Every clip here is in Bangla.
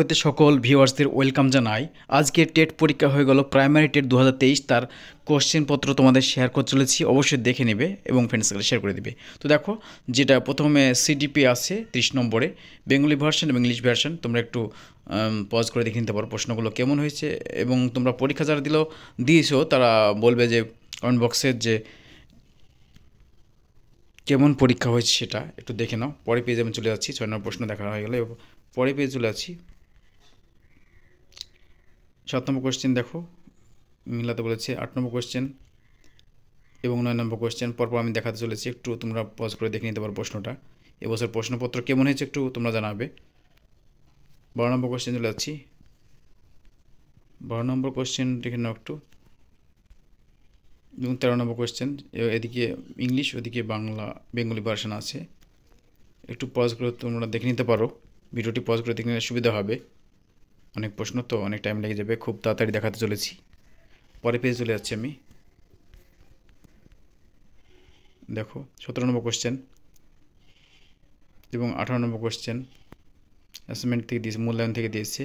হতে সকল ভিউয়ার্সদের ওয়েলকাম জানাই আজকে টেট পরীক্ষা হয়ে গেল প্রাইমারি টেট দু তার কোশ্চেনপত্র তোমাদের শেয়ার করে চলেছি অবশ্যই দেখে নেবে এবং ফ্রেন্ডসগুলো শেয়ার করে দেবে তো দেখো যেটা প্রথমে সিডিপি আছে ত্রিশ নম্বরে বেঙ্গলি ভার্সন এবং ইংলিশ ভার্সন তোমরা একটু পজ করে দেখে নিতে পারো প্রশ্নগুলো কেমন হয়েছে এবং তোমরা পরীক্ষা যারা দিল দিয়েছো তারা বলবে যে কমেন্ট বক্সের যে কেমন পরীক্ষা হয়েছে সেটা একটু দেখে নাও পরে পেয়ে আমি চলে যাচ্ছি ছয় নম্বর প্রশ্ন দেখা হয়ে গেলে পরে পেয়ে চলে যাচ্ছি সাত নম্বর কোয়েশ্চেন দেখো মিলাতে বলেছে আট নম্বর কোয়েশ্চেন এবং নয় নম্বর কোয়েশ্চেন পরপর আমি দেখাতে চলেছি একটু তোমরা পজ করে দেখে নিতে পারো প্রশ্নটা এবছর প্রশ্নপত্র কেমন হয়েছে একটু তোমরা জানাবে বারো নম্বর কোয়েশ্চেন চলে যাচ্ছি বারো নম্বর কোয়েশ্চেন দেখে নাও একটু এবং তেরো নম্বর কোয়েশ্চেন এদিকে ইংলিশ ওদিকে বাংলা বেঙ্গলি ভার্সান আছে একটু পজ করে তোমরা দেখে নিতে পারো ভিডিওটি পজ করে দেখে সুবিধা হবে অনেক প্রশ্ন তো অনেক টাইম লেগে যাবে খুব তাড়াতাড়ি দেখাতে চলেছি পরে পেয়ে চলে যাচ্ছি আমি দেখো সতেরো নম্বর কোশ্চেন এবং আঠারো নম্বর কোশ্চেন অ্যাসাইনমেন্ট থেকে দিয়েছে মূল্যায়ন থেকে দিয়েছে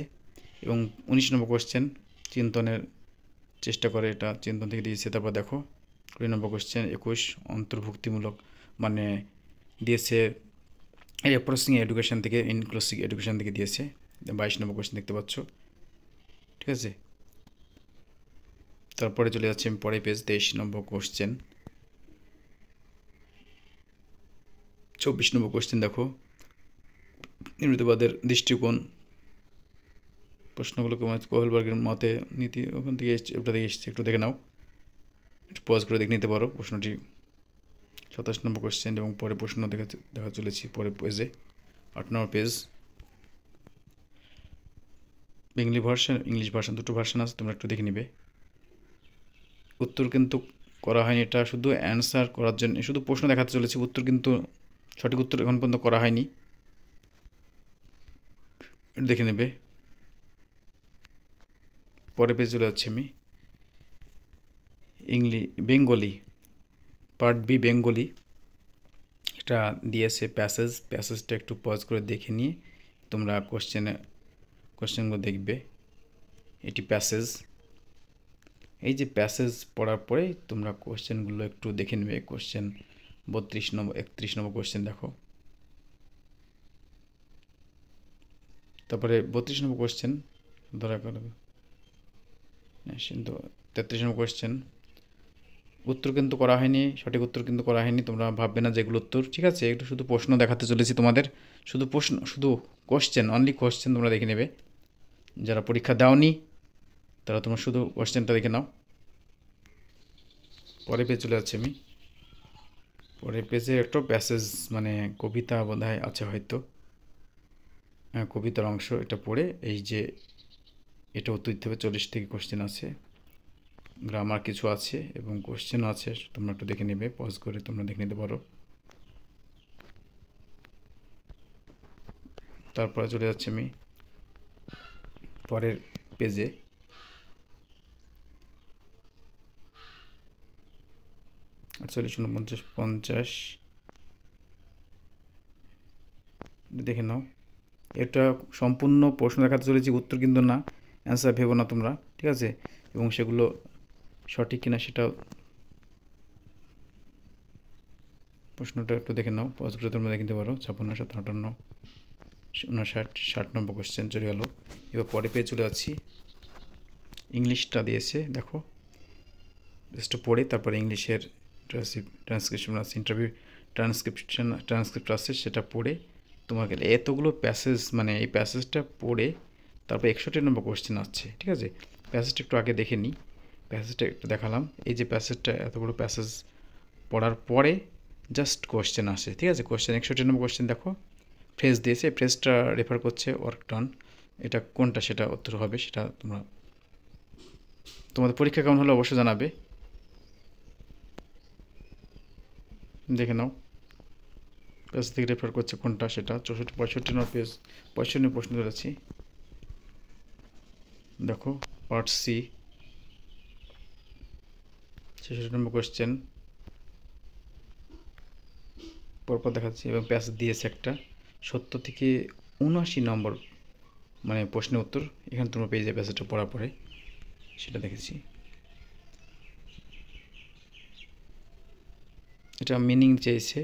এবং উনিশ নম্বর কোশ্চেন চিন্তনের চেষ্টা করে এটা চিন্তন থেকে দিয়েছে তারপর দেখো কুড়ি নম্বর কোশ্চেন একুশ অন্তর্ভুক্তিমূলক মানে দিয়েছে অ্যাপ্রোসিং এডুকেশান থেকে ইনক্লুসিভ এডুকেশান থেকে দিয়েছে বাইশ নম্বর কোয়েশ্চেন দেখতে পাচ্ছ ঠিক আছে তারপরে চলে যাচ্ছি আমি পরে পেজ তেইশ নম্বর কোয়েশ্চেন চব্বিশ নম্বর কোয়েশ্চেন দেখো নির্মিতবাদের দৃষ্টিকোণ প্রশ্নগুলো কোহলবার্গের মতে নীতি ওখান থেকে এসছে ওটা থেকে এসছে একটু দেখে নাও একটু পজ করে দেখে নিতে পারো প্রশ্নটি সাতাশ নম্বর কোশ্চেন এবং পরে প্রশ্ন দেখা দেখা চলেছি পরে পেজে আট number page Bengali version English version দুটো ভার্সান আছে তোমরা একটু দেখে নিবে উত্তর কিন্তু করা হয়নি এটা শুধু অ্যান্সার করার জন্য শুধু প্রশ্ন দেখাতে চলেছে উত্তর কিন্তু সঠিক উত্তর এখন পর্যন্ত করা হয়নি দেখে নেবে পরে পেয়ে চলে যাচ্ছি আমি English Bengali part B Bengali এটা দিয়েছে প্যাসেজ প্যাসেজটা একটু পজ করে দেখে নিয়ে তোমরা কোশ্চেনে কোয়েশ্চেনগুলো দেখবে এটি প্যাসেজ এই যে প্যাসেজ পড়ার পরে তোমরা কোয়েশ্চেনগুলো একটু দেখে নেবে কোয়েশ্চেন বত্রিশ নম্বর একত্রিশ নম্বর কোয়েশ্চেন দেখো তারপরে বত্রিশ নম্বর কোয়েশ্চেন ধরা করবে হ্যাঁ, কিন্তু তেত্রিশ নম্বর কোয়েশ্চেন উত্তর কিন্তু করা হয়নি সঠিক উত্তর কিন্তু করা হয়নি তোমরা ভাববে না যেগুলো উত্তর ঠিক আছে একটু শুধু প্রশ্ন দেখাতে চলেছি তোমাদের শুধু প্রশ্ন শুধু কোশ্চেন অনলি কোশ্চেন তোমরা দেখে নেবে যারা পরীক্ষা দাওনি তারা তোমরা শুধু কোয়েশ্চেনটা দেখে নাও পরে পেয়ে চলে যাচ্ছি আমি পরের পেজে একটা প্যাসেজ মানে কবিতা বোধ আছে হয়তো হ্যাঁ কবিতার অংশ এটা পড়ে এই যে এটা অতিরিক্ত হবে চল্লিশ থেকে কোশ্চেন আছে গ্রামার কিছু আছে এবং কোশ্চেন আছে তোমরা একটু দেখে নেবে পজ করে তোমরা দেখে নিতে পারো তারপরে চলে যাচ্ছি আমি পরের পেজে আটচল্লিশ উনপঞ্চাশ পঞ্চাশ দেখে নাও এটা সম্পূর্ণ প্রশ্ন দেখাতে চলেছি উত্তর কিন্তু না অ্যান্সার ভেবো না তোমরা ঠিক আছে এবং সেগুলো সঠিক কিনা সেটা প্রশ্নটা একটু দেখে নাও পজগুলো তোমরা কিনতে পারো ছাপ্পান্ন সাত আটান্ন উনষাট ষাট নম্বর কোশ্চেন চলে গেল এবার পরে পেয়ে চলে যাচ্ছি ইংলিশটা দিয়েছে দেখো জাস্ট পড়ে তারপরে ইংলিশের ট্রান্সক্রিপশন আছে ইন্টারভিউ ট্রান্সক্রিপশন ট্রান্সক্রিপ্ট আছে সেটা পড়ে তোমাকে এতগুলো প্যাসেজ মানে এই প্যাসেজটা পড়ে তারপর একষট্টি নম্বর কোশ্চেন আসছে ঠিক আছে প্যাসেজটা একটু আগে দেখে নিই প্যাসেজটা একটু দেখালাম এই যে প্যাসেজটা এতগুলো প্যাসেজ পড়ার পরে জাস্ট কোশ্চেন আসে ঠিক আছে কোশ্চেন একষট্টি নম্বর কোশ্চেন দেখো ফ্রেস দিয়েছে ফ্রেসটা রেফার করছে ওয়ার্ক ডান এটা কোনটা সেটা উত্তর হবে সেটা তোমরা তোমাদের পরীক্ষা কেমন হলে অবশ্যই জানাবে দেখে নাও পেজ থেকে রেফার করছে কোনটা সেটা চৌষট্টি পঁয়ষট্টি নম্বর পেজ পঁয়ষট্টি প্রশ্ন ধরেছি দেখো পার্ট সি ছেষট্টি নম্বর কোয়েশ্চেন পরপর দেখাচ্ছি এবং প্যাস দিয়েছে একটা সত্তর থেকে উনআশি নম্বর মানে প্রশ্নের উত্তর এখানে তোমরা পেয়ে যাবে প্যাসেজটা পড়ার পরে সেটা দেখেছি এটা মিনিং চেয়েছে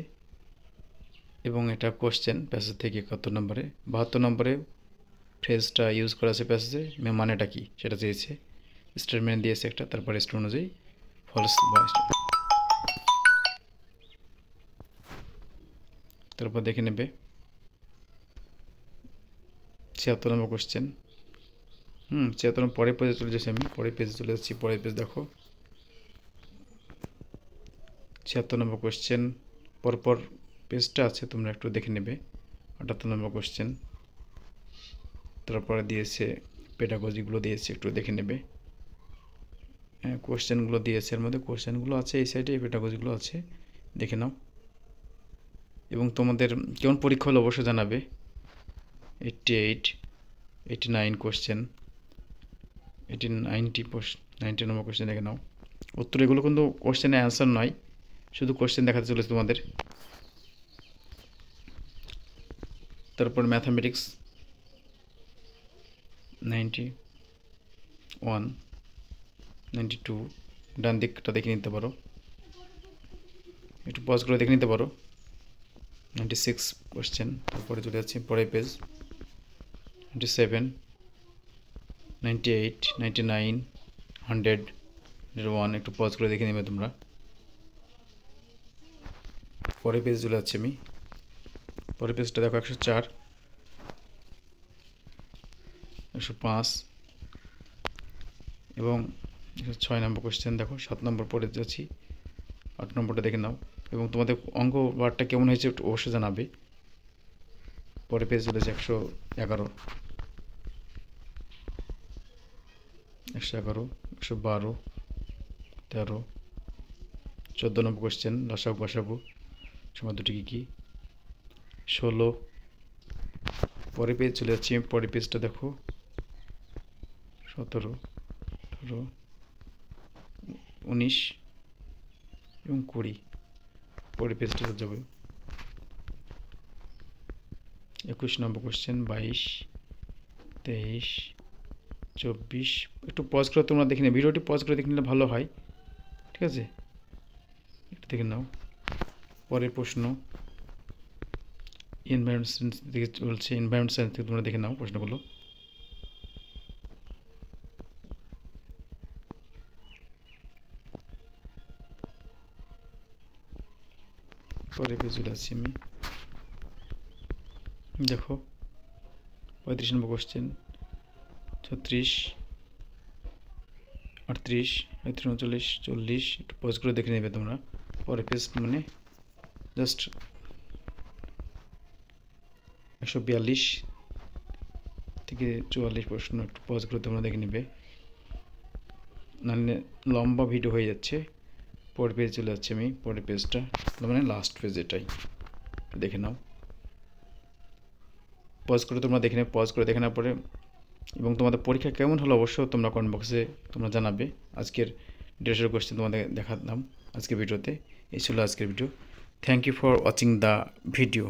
এবং এটা কোশ্চেন প্যাসেজ থেকে কত নম্বরে বাহাত্তর নম্বরে ফ্রেজটা ইউজ করা আছে প্যাসেজে মানেটা কি সেটা চেয়েছে স্টেটমেন্ট দিয়েছে একটা তারপরে স্টোর অনুযায়ী ফলস বা তারপর দেখে নেবে ছিয়াত্তর নম্বর কোশ্চেন হুম ছিয়াত্তর নম্বর পরের পেজে চলে যাচ্ছি আমি পরের পেজে চলে যাচ্ছি পরের পেজ দেখো ছিয়াত্তর নম্বর কোশ্চেন পরপর পেজটা আছে তোমরা একটু দেখে নেবে আটাত্তর নম্বর কোশ্চেন তারপরে দিয়েছে পেটাগজিগুলো দিয়েছে একটু দেখে নেবে হ্যাঁ কোশ্চেনগুলো দিয়েছে এর মধ্যে কোশ্চেনগুলো আছে এই সাইডে পেটাগজিগুলো আছে দেখে নাও এবং তোমাদের কেমন পরীক্ষা হলে অবশ্যই জানাবে eighty eight eighty nine question eighty ninety ninety number question দেখে নাও উত্তর এগুলো কিন্তু কোশ্চেনে অ্যান্সার নয় শুধু কোশ্চেন দেখাতে চলেছে তোমাদের তারপর mathematics ninety one ninety two ডান দিকটা দেখে নিতে পারো একটু পজ করে দেখে নিতে পারো নাইনটি সিক্স কোশ্চেন তারপরে চলে যাচ্ছে পরের page ninety seven ninety eight ninety nine hundred one একটু পজ করে দেখে নেবে তোমরা পরের পেজ চলে আছি আমি পরের পেজটা দেখো একশো চার একশো পাঁচ এবং ছয় নম্বর কোয়েশ্চেন দেখো সাত নম্বর পরে যাচ্ছি আট নম্বরটা দেখে নাও এবং তোমাদের অঙ্ক বারটা কেমন হয়েছে একটু অবশ্যই জানাবে পরে পেয়ে চলেছে একশো এগারো একশো এগারো একশো বারো তেরো চোদ্দো নম্বর কোশ্চেন লাসাগু বসাবো সময় দুটি কী কী ষোলো পরে পেজ চলে যাচ্ছি পরে পেজটা দেখো সতেরো আঠারো উনিশ এবং কুড়ি পরে পেজটা যাবে একুশ নম্বর কোশ্চেন বাইশ তেইশ চব্বিশ একটু পজ করে তোমরা দেখে নিও ভিডিওটি পজ করে দেখে নিলে ভালো হয় ঠিক আছে একটু দেখে নাও পরের প্রশ্ন এনভায়রনমেন্ট সায়েন্স চলছে এনভায়রনমেন্ট সায়েন্স থেকে তোমরা দেখে নাও প্রশ্নগুলো পরে পেজগুলো আছি আমি দেখো পঁয়ত্রিশ নম্বর কোশ্চেন ছত্রিশ আটত্রিশ একত্রিশ উনচল্লিশ চল্লিশ একটু পজ করে দেখে নেবে তোমরা পরে পেজ মানে জাস্ট একশো বিয়াল্লিশ থেকে চুয়াল্লিশ প্রশ্ন একটু পজ করে তোমরা দেখে নেবে নাহলে লম্বা ভিডিও হয়ে যাচ্ছে পরের পেজ চলে যাচ্ছি আমি পরের পেজটা মানে লাস্ট পেজ এটাই দেখে নাও পজ করে তোমরা দেখে নেবে পজ করে দেখে না পরে এবং তোমাদের পরীক্ষা কেমন হলো অবশ্যই তোমরা কমেন্ট বক্সে তোমরা জানাবে আজকের ড্রেসের কোশ্চেন তোমাদের দেখালাম আজকের ভিডিওতে এই ছিল আজকের video thank you for watching the video